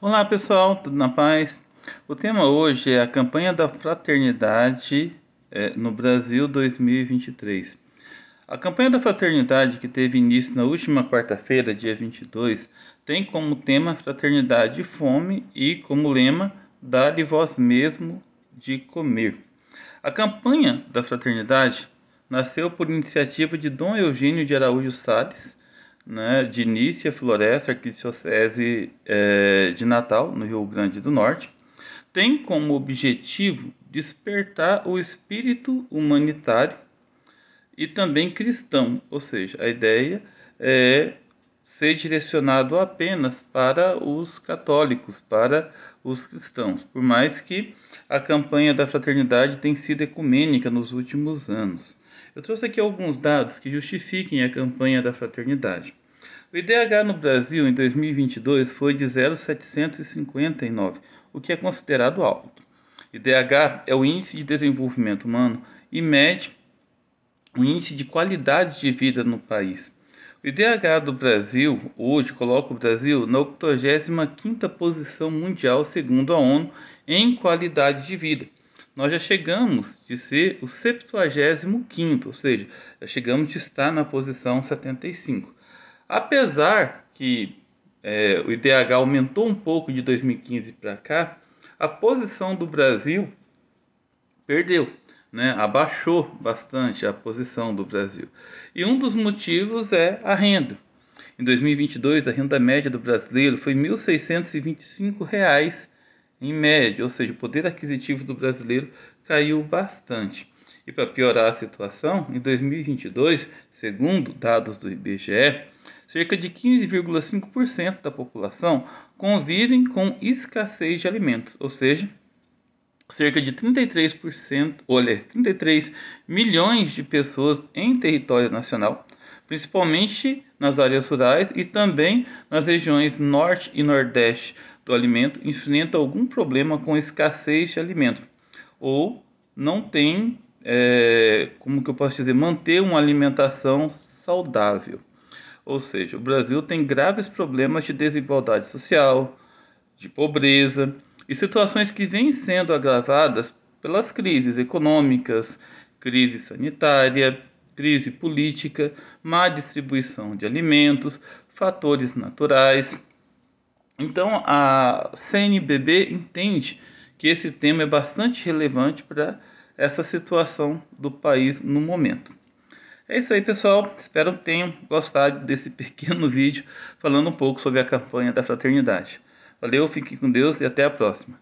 Olá pessoal, tudo na paz? O tema hoje é a campanha da fraternidade é, no Brasil 2023. A campanha da fraternidade, que teve início na última quarta-feira, dia 22, tem como tema Fraternidade e Fome e como lema Dá-lhe vós mesmo de comer. A campanha da fraternidade nasceu por iniciativa de Dom Eugênio de Araújo Salles, né, de Nícia Floresta, Arquidiocese é, de Natal, no Rio Grande do Norte, tem como objetivo despertar o espírito humanitário e também cristão, ou seja, a ideia é ser direcionado apenas para os católicos, para os cristãos, por mais que a campanha da fraternidade tenha sido ecumênica nos últimos anos. Eu trouxe aqui alguns dados que justifiquem a campanha da fraternidade. O IDH no Brasil em 2022 foi de 0,759, o que é considerado alto. O IDH é o Índice de Desenvolvimento Humano e mede o índice de qualidade de vida no país. O IDH do Brasil hoje coloca o Brasil na 85ª posição mundial segundo a ONU em qualidade de vida. Nós já chegamos de ser o 75º, ou seja, já chegamos de estar na posição 75. Apesar que é, o IDH aumentou um pouco de 2015 para cá, a posição do Brasil perdeu, né? abaixou bastante a posição do Brasil. E um dos motivos é a renda. Em 2022, a renda média do brasileiro foi R$ 1.625,00 em média, ou seja, o poder aquisitivo do brasileiro caiu bastante. E para piorar a situação, em 2022, segundo dados do IBGE, cerca de 15,5% da população convivem com escassez de alimentos, ou seja, cerca de 33%, ou 33 milhões de pessoas em território nacional, principalmente nas áreas rurais e também nas regiões norte e nordeste do alimento, enfrentam algum problema com escassez de alimento ou não tem, é, como que eu posso dizer, manter uma alimentação saudável. Ou seja, o Brasil tem graves problemas de desigualdade social, de pobreza e situações que vêm sendo agravadas pelas crises econômicas, crise sanitária, crise política, má distribuição de alimentos, fatores naturais. Então a CNBB entende que esse tema é bastante relevante para essa situação do país no momento. É isso aí, pessoal. Espero que tenham gostado desse pequeno vídeo falando um pouco sobre a campanha da fraternidade. Valeu, fiquem com Deus e até a próxima.